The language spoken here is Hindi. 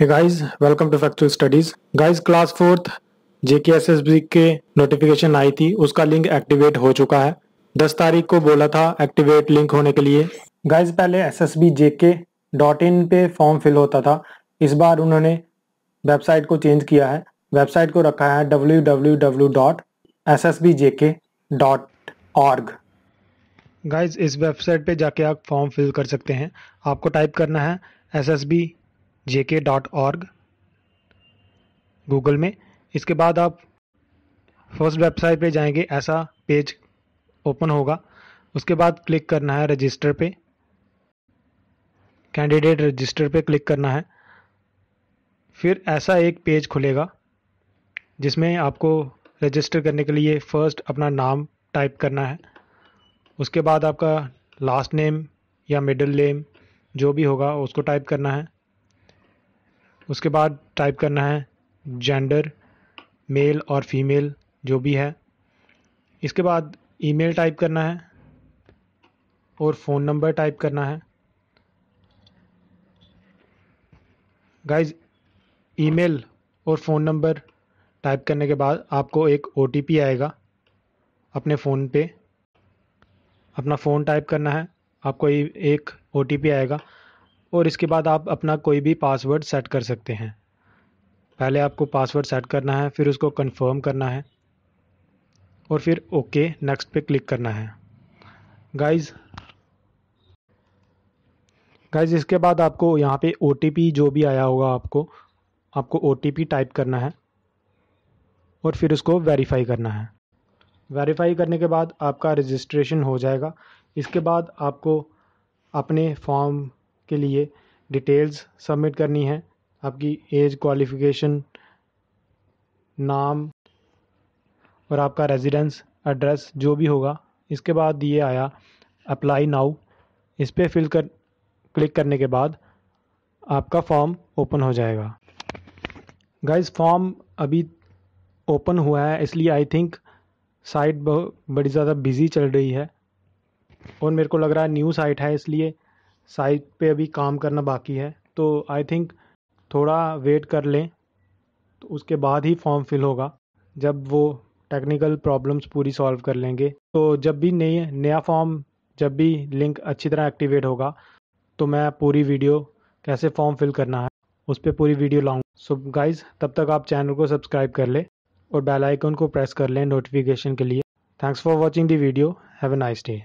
hey guys welcome to Factual studies guys class fourth JK के नोटिफिकेशन आई थी उसका लिंक एक्टिवेट हो चुका है दस तारीख को बोला था एक्टिवेट लिंक होने के लिए गाइज पहले S S B J K dot in पे फॉर्म फिल होता था इस बार उन्होंने वेबसाइट को चेंज किया है वेबसाइट को रखा है W W W dot S S B J K dot org guys इस वेबसाइट पे जाके आप फॉर्म फिल कर सकते हैं आपको टाइप करना है S S B JK dot org Google में इसके बाद आप फर्स्ट वेबसाइट पे जाएंगे ऐसा पेज ओपन होगा उसके बाद क्लिक करना है रजिस्टर पे कैंडिडेट रजिस्टर पे क्लिक करना है फिर ऐसा एक पेज खुलेगा जिसमें आपको रजिस्टर करने के लिए फ़र्स्ट अपना नाम टाइप करना है उसके बाद आपका लास्ट नेम या मिडल नेम जो भी होगा उसको टाइप करना है उसके बाद टाइप करना है जेंडर मेल और फीमेल जो भी है इसके बाद ईमेल टाइप करना है और फ़ोन नंबर टाइप करना है गाइज ईमेल और फ़ोन नंबर टाइप करने के बाद आपको एक ओ आएगा अपने फ़ोन पे अपना फ़ोन टाइप करना है आपको एक ओ आएगा और इसके बाद आप अपना कोई भी पासवर्ड सेट कर सकते हैं पहले आपको पासवर्ड सेट करना है फिर उसको कंफर्म करना है और फिर ओके नेक्स्ट पे क्लिक करना है गाइज़ गाइज़ इसके बाद आपको यहाँ पे ओ जो भी आया होगा आपको आपको ओ टाइप करना है और फिर उसको वेरीफाई करना है वेरीफाई करने के बाद आपका रजिस्ट्रेशन हो जाएगा इसके बाद आपको अपने फॉर्म के लिए डिटेल्स सबमिट करनी है आपकी एज क्वालिफिकेशन नाम और आपका रेजिडेंस एड्रेस जो भी होगा इसके बाद ये आया अप्लाई नाउ इस पर फिल कर क्लिक करने के बाद आपका फॉर्म ओपन हो जाएगा गाइस फॉर्म अभी ओपन हुआ है इसलिए आई थिंक साइट बड़ी ज़्यादा बिज़ी चल रही है और मेरे को लग रहा है न्यू साइट है इसलिए साइट पे अभी काम करना बाकी है तो आई थिंक थोड़ा वेट कर लें तो उसके बाद ही फॉर्म फिल होगा जब वो टेक्निकल प्रॉब्लम्स पूरी सॉल्व कर लेंगे तो जब भी नई नया फॉर्म जब भी लिंक अच्छी तरह एक्टिवेट होगा तो मैं पूरी वीडियो कैसे फॉर्म फिल करना है उस पर पूरी वीडियो लाऊँ सो गाइज तब तक आप चैनल को सब्सक्राइब कर लें और बेल आइकन को प्रेस कर लें नोटिफिकेशन के लिए thanks for watching the video have a nice day